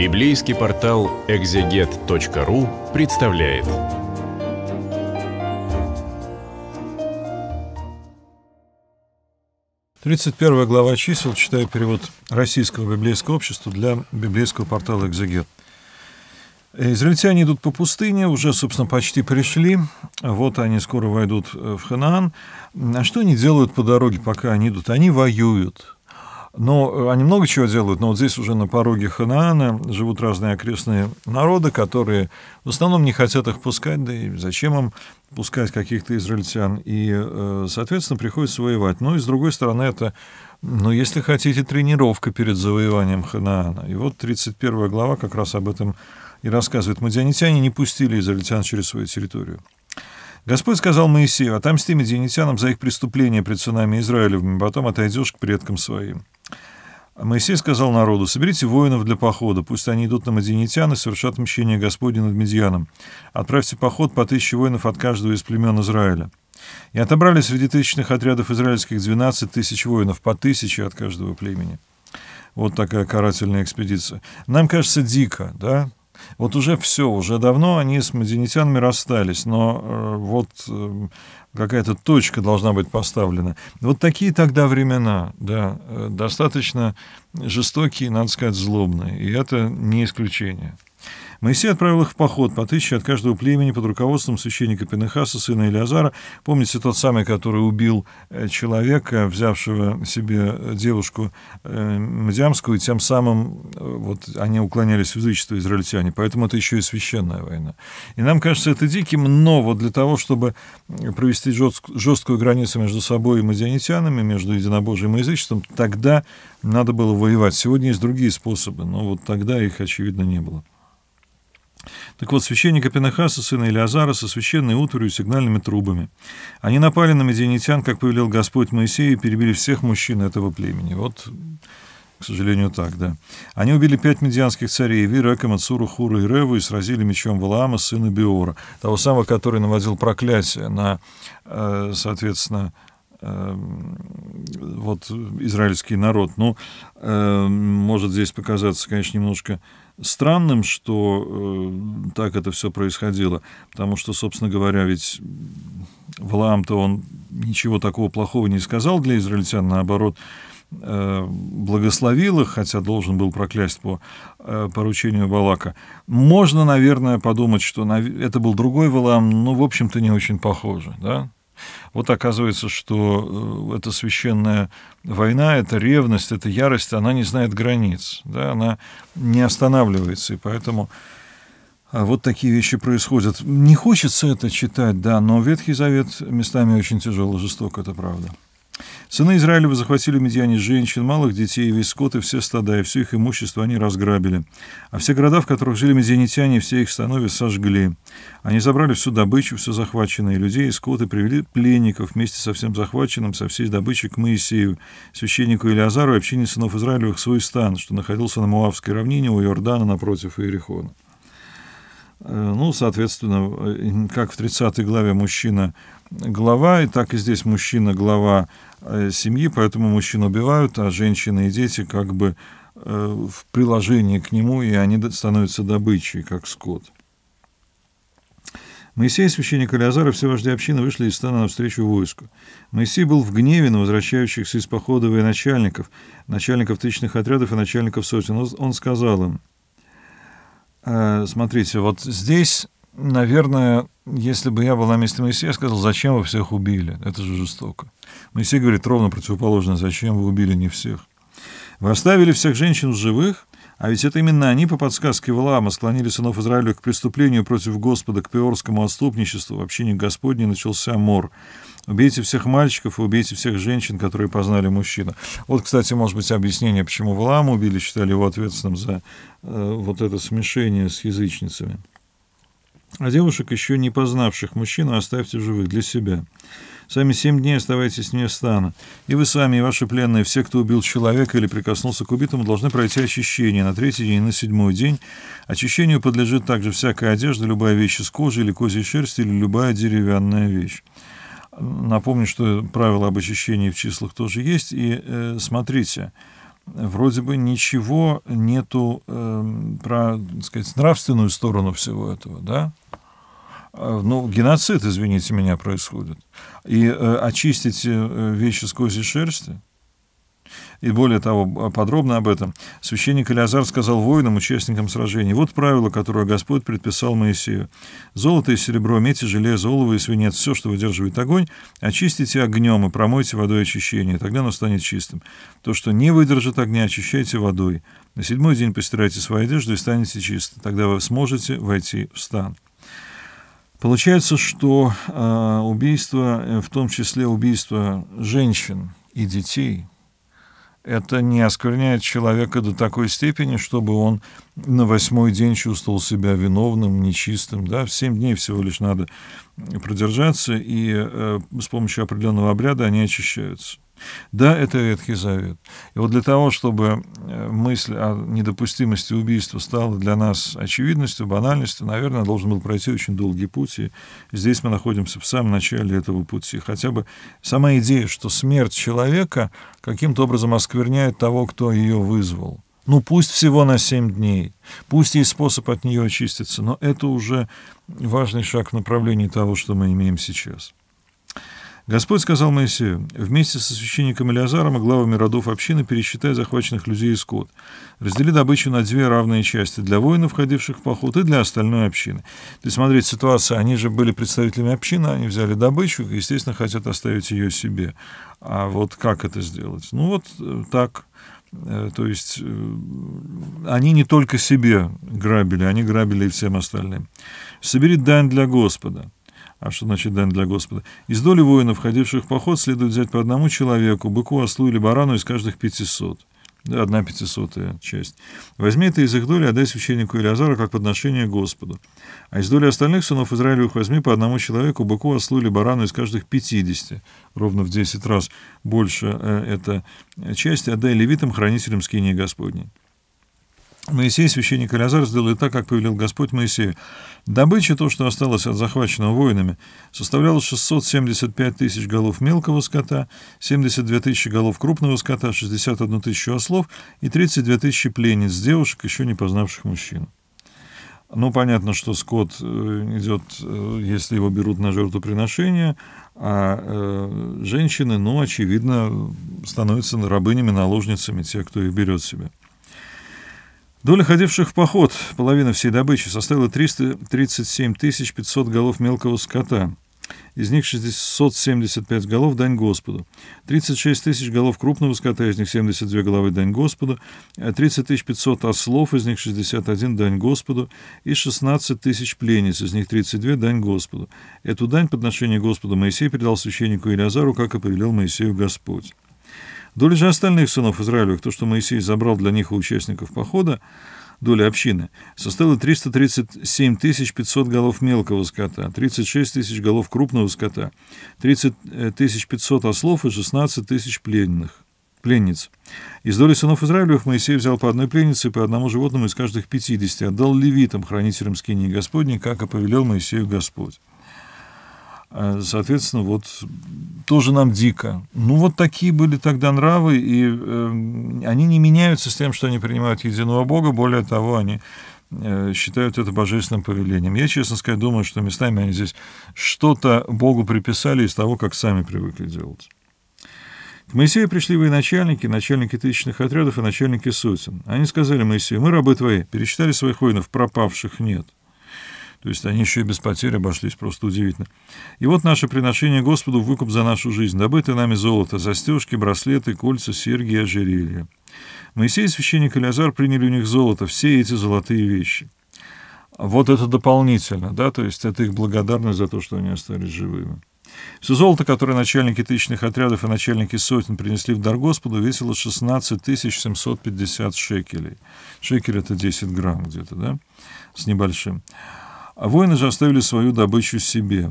Библейский портал экзегет.ру представляет. Тридцать первая глава чисел, читаю перевод Российского библейского общества для библейского портала «Экзегет». Израильтяне идут по пустыне, уже, собственно, почти пришли. Вот они скоро войдут в Ханаан. А что они делают по дороге, пока они идут? Они воюют. Но э, они много чего делают, но вот здесь уже на пороге Ханаана живут разные окрестные народы, которые в основном не хотят их пускать, да и зачем им пускать каких-то израильтян. И, э, соответственно, приходится воевать. Ну и, с другой стороны, это, ну, если хотите, тренировка перед завоеванием Ханаана. И вот 31 глава как раз об этом и рассказывает. Мадианитяне не пустили израильтян через свою территорию. Господь сказал Моисею, отомсти медианитянам за их преступления пред сынами Израилевыми, потом отойдешь к предкам своим. Моисей сказал народу, соберите воинов для похода, пусть они идут на Мадианитян и совершат мщение Господне над медианом. Отправьте поход по тысяче воинов от каждого из племен Израиля. И отобрали среди тысячных отрядов израильских 12 тысяч воинов, по тысяче от каждого племени. Вот такая карательная экспедиция. Нам кажется дико, да? Вот уже все, уже давно они с мадинитянами расстались, но э, вот э, какая-то точка должна быть поставлена. Вот такие тогда времена, да, э, достаточно жестокие, надо сказать, злобные, и это не исключение. Моисей отправил их в поход по тысяче от каждого племени под руководством священника Пенехаса, сына Илиазара. Помните тот самый, который убил э, человека, взявшего себе э, девушку э, Мадиамскую, и тем самым вот, они уклонялись в язычество израильтяне. Поэтому это еще и священная война. И нам кажется это диким, но вот для того, чтобы провести жесткую границу между собой и мадианитянами, между единобожием и язычеством, тогда надо было воевать. Сегодня есть другие способы, но вот тогда их, очевидно, не было. Так вот, священника Пинахаса, сына Илиазара, со священной утварью и сигнальными трубами. Они напали на медианитян, как повелел Господь Моисей, и перебили всех мужчин этого племени. Вот к сожалению, так, да. Они убили пять медианских царей, Вира, Мацуру, Хура и Реву, и сразили мечом Валаама, сына Биора, того самого, который наводил проклятие на, э, соответственно, Эм, вот израильский народ. Ну, эм, может здесь показаться, конечно, немножко странным, что э, так это все происходило, потому что, собственно говоря, ведь Валаам-то он ничего такого плохого не сказал для израильтян, наоборот, э, благословил их, хотя должен был проклясть по э, поручению Балака. Можно, наверное, подумать, что это был другой Валаам, но, в общем-то, не очень похоже, да? Вот оказывается, что э, эта священная война, эта ревность, эта ярость, она не знает границ, да, она не останавливается, и поэтому а, вот такие вещи происходят. Не хочется это читать, да, но Ветхий Завет местами очень тяжело, жесток, это правда. Сыны Израилева захватили медьяне женщин, малых детей, весь скот и все стада, и все их имущество они разграбили. А все города, в которых жили медьянитяне, все их становы сожгли. Они забрали всю добычу, все захваченное, людей и скот, и привели пленников вместе со всем захваченным, со всей добычей к Моисею, священнику Илиазару и общине сынов Израилевых свой стан, что находился на Муавской равнине у Иордана напротив Иерихона. Э, ну, соответственно, э, как в 30 главе мужчина глава, и так и здесь мужчина глава э, семьи, поэтому мужчин убивают, а женщины и дети как бы в приложении к нему, и они становятся добычей, как скот. Моисей, священник Алиазар и все вожди общины вышли из стана навстречу войску. Моисей был в гневе на возвращающихся из похода военачальников, начальников тысячных отрядов и начальников сотен. Он сказал им, Э, смотрите, вот здесь, наверное, если бы я была на месте Моисея, я сказал, зачем вы всех убили? Это же жестоко. Моисей говорит ровно противоположно, зачем вы убили не всех? Вы оставили всех женщин в живых, а ведь это именно они по подсказке Валаама склонили сынов Израиля к преступлению против Господа, к пиорскому отступничеству. В общине Господней начался мор. Убейте всех мальчиков и убейте всех женщин, которые познали мужчину. Вот, кстати, может быть, объяснение, почему Валаама убили, считали его ответственным за э, вот это смешение с язычницами. А девушек, еще не познавших мужчину, оставьте живых для себя. Сами семь дней оставайтесь вне стана. И вы сами, и ваши пленные, все, кто убил человека или прикоснулся к убитому, должны пройти очищение на третий день и на седьмой день. Очищению подлежит также всякая одежда, любая вещь из кожи или козьей шерсти, или любая деревянная вещь. Напомню, что правила об очищении в числах тоже есть. И э, смотрите, вроде бы ничего нету э, про, так сказать, нравственную сторону всего этого, да? Э, ну, геноцид, извините меня, происходит. И э, очистить э, вещи сквозь козьей шерсти, и более того, подробно об этом, священник Илиазар сказал воинам, участникам сражений, вот правило, которое Господь предписал Моисею. Золото и серебро, медь и железо, олово и свинец, все, что выдерживает огонь, очистите огнем и промойте водой очищения, тогда оно станет чистым. То, что не выдержит огня, очищайте водой. На седьмой день постирайте свои одежды, и станете чисты, тогда вы сможете войти в стан. Получается, что а, э, убийство, в том числе убийство женщин и детей, это не оскверняет человека до такой степени, чтобы он на восьмой день чувствовал себя виновным, нечистым. Да? В семь дней всего лишь надо продержаться, и э, с помощью определенного обряда они очищаются. Да, это Ветхий Завет. И вот для того, чтобы э, мысль о недопустимости убийства стала для нас очевидностью, банальностью, наверное, должен был пройти очень долгий путь. И здесь мы находимся в самом начале этого пути. Хотя бы сама идея, что смерть человека каким-то образом оскверняет того, кто ее вызвал. Ну, пусть всего на семь дней, пусть есть способ от нее очиститься, но это уже важный шаг в направлении того, что мы имеем сейчас. Господь сказал Моисею, вместе со священником Илиазаром и главами родов общины пересчитай захваченных людей и скот. Раздели добычу на две равные части, для воинов, входивших в поход, и для остальной общины. То есть, смотрите, ситуация, они же были представителями общины, они взяли добычу и, естественно, хотят оставить ее себе. А вот как это сделать? Ну вот э, так. Э, то есть, э, они не только себе грабили, они грабили и всем остальным. Собери дань для Господа. А что значит дань для Господа? Из доли воинов, входивших в поход, следует взять по одному человеку, быку, ослу или барану из каждых пятисот. Да, одна пятисотая часть. Возьми это из их доли, отдай священнику Илиазару, как подношение Господу. А из доли остальных сынов Израилевых возьми по одному человеку, быку, ослу или барану из каждых пятидесяти. Ровно в десять раз больше э, эта часть отдай левитам, хранителям скинии Господней. Моисей, священник Илиазар, сделали так, как повелел Господь Моисею. Добыча, то, что осталось от захваченного воинами, составляла 675 тысяч голов мелкого скота, 72 тысячи голов крупного скота, 61 тысячу ослов и 32 тысячи пленниц, девушек, еще не познавших мужчин. Ну, понятно, что скот э, идет, э, если его берут на жертвоприношение, а э, женщины, ну, очевидно, становятся рабынями, наложницами тех, кто их берет себе. Доля ходивших в поход, половина всей добычи, составила 337 500 голов мелкого скота. Из них 675 голов – дань Господу. 36 тысяч голов крупного скота, из них 72 головы – дань Господу. 30 500 ослов, из них 61 – дань Господу. И 16 тысяч пленниц, из них 32 – дань Господу. Эту дань подношение Господу Моисей передал священнику Илиазару, как и повелел Моисею Господь. Доля же остальных сынов Израилевых, то, что Моисей забрал для них у участников похода, доля общины, составила 337 500 голов мелкого скота, 36 тысяч голов крупного скота, 30 500 э, ослов и 16 тысяч пленных. Пленниц. Из доли сынов Израилевых Моисей взял по одной пленнице и по одному животному из каждых пятидесяти, отдал левитам, хранителям скинии Господней, как и повелел Моисею Господь. А, соответственно, вот тоже нам дико. Ну, вот такие были тогда нравы, и э, они не меняются с тем, что они принимают единого Бога. Более того, они э, считают это божественным повелением. Я, честно сказать, думаю, что местами они здесь что-то Богу приписали из того, как сами привыкли делать. К Моисею пришли военачальники, начальники тысячных отрядов и начальники сотен. Они сказали Моисею, мы рабы твои, пересчитали своих воинов, пропавших нет – то есть они еще и без потерь обошлись, просто удивительно. И вот наше приношение Господу в выкуп за нашу жизнь. Добыто нами золото, застежки, браслеты, кольца, серьги и ожерелья. Моисей и священник Илиазар приняли у них золото, все эти золотые вещи. Вот это дополнительно, да, то есть это их благодарность за то, что они остались живыми. Все золото, которое начальники тысячных отрядов и начальники сотен принесли в дар Господу, весило 16 750 шекелей. Шекель — это 10 грамм где-то, да, с небольшим. А воины же оставили свою добычу себе.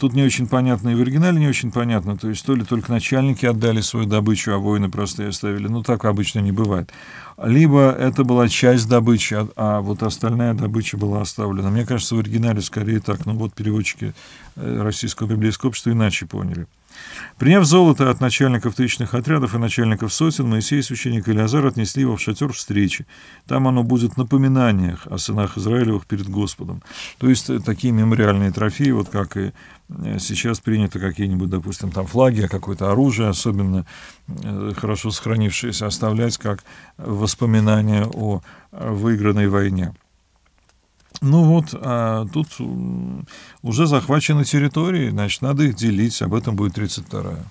Тут не очень понятно, и в оригинале не очень понятно, то есть то ли только начальники отдали свою добычу, а воины просто ее оставили, ну так обычно не бывает. Либо это была часть добычи, а, а, вот остальная добыча была оставлена. Мне кажется, в оригинале скорее так, ну, вот переводчики э, Российского библейского общества иначе поняли. Приняв золото от начальников тысячных отрядов и начальников сотен, Моисей и священник Илиазар отнесли его в шатер встречи. Там оно будет в напоминаниях о сынах Израилевых перед Господом. То есть э, такие мемориальные трофеи, вот как и э, сейчас принято какие-нибудь, допустим, там флаги, а какое-то оружие, особенно э, хорошо сохранившееся, оставлять как воспоминания о выигранной войне. Ну вот, а тут уже захвачены территории, значит, надо их делить, об этом будет 32-я.